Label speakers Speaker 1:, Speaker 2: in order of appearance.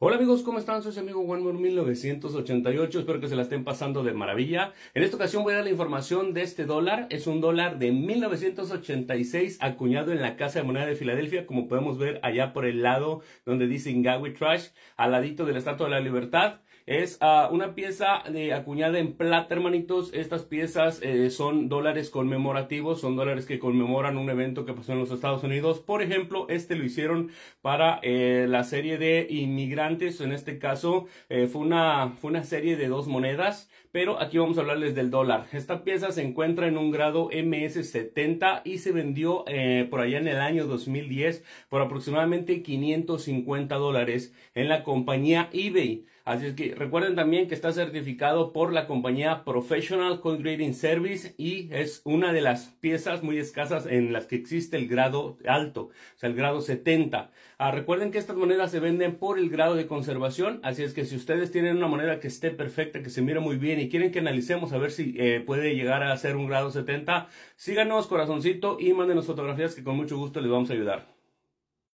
Speaker 1: Hola amigos, ¿cómo están? Soy su amigo OneMore1988, espero que se la estén pasando de maravilla. En esta ocasión voy a dar la información de este dólar, es un dólar de 1986 acuñado en la Casa de Moneda de Filadelfia, como podemos ver allá por el lado donde dice Ingawi Trash, al ladito de la Estatua de la Libertad. Es ah, una pieza acuñada en plata, hermanitos. Estas piezas eh, son dólares conmemorativos, son dólares que conmemoran un evento que pasó en los Estados Unidos. Por ejemplo, este lo hicieron para eh, la serie de inmigrantes antes, en este caso eh, fue, una, una serie de dos monedas, pero aquí vamos a hablarles del dólar. Esta pieza se encuentra en un grado MS70 y se vendió eh, por allá en el año 2010 por aproximadamente 550 dólares en la compañía eBay. Así es que recuerden también que está certificado por la compañía Professional Coin Grading Service y es una de las piezas muy escasas en las que existe el grado alto, o sea, el grado 70. Ah, recuerden que estas monedas se venden por el grado de conservación, así es que si ustedes tienen una moneda que esté perfecta, que se mire muy bien y quieren que analicemos a ver si eh, puede llegar a ser un grado 70, síganos corazoncito y mándenos fotografías que con mucho gusto les vamos a ayudar.